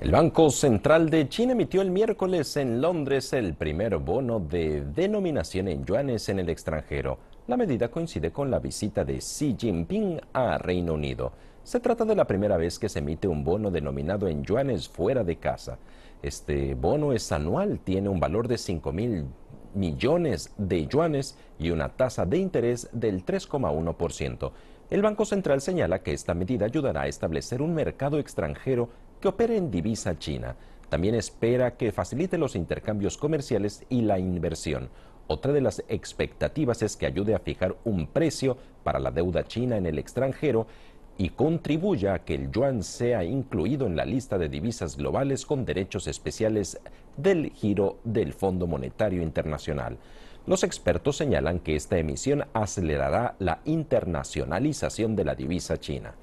El Banco Central de China emitió el miércoles en Londres el primer bono de denominación en yuanes en el extranjero. La medida coincide con la visita de Xi Jinping a Reino Unido. Se trata de la primera vez que se emite un bono denominado en yuanes fuera de casa. Este bono es anual, tiene un valor de 5 mil millones de yuanes y una tasa de interés del 3,1%. El Banco Central señala que esta medida ayudará a establecer un mercado extranjero que opere en divisa china. También espera que facilite los intercambios comerciales y la inversión. Otra de las expectativas es que ayude a fijar un precio para la deuda china en el extranjero y contribuya a que el yuan sea incluido en la lista de divisas globales con derechos especiales del giro del Fondo Monetario Internacional. Los expertos señalan que esta emisión acelerará la internacionalización de la divisa china.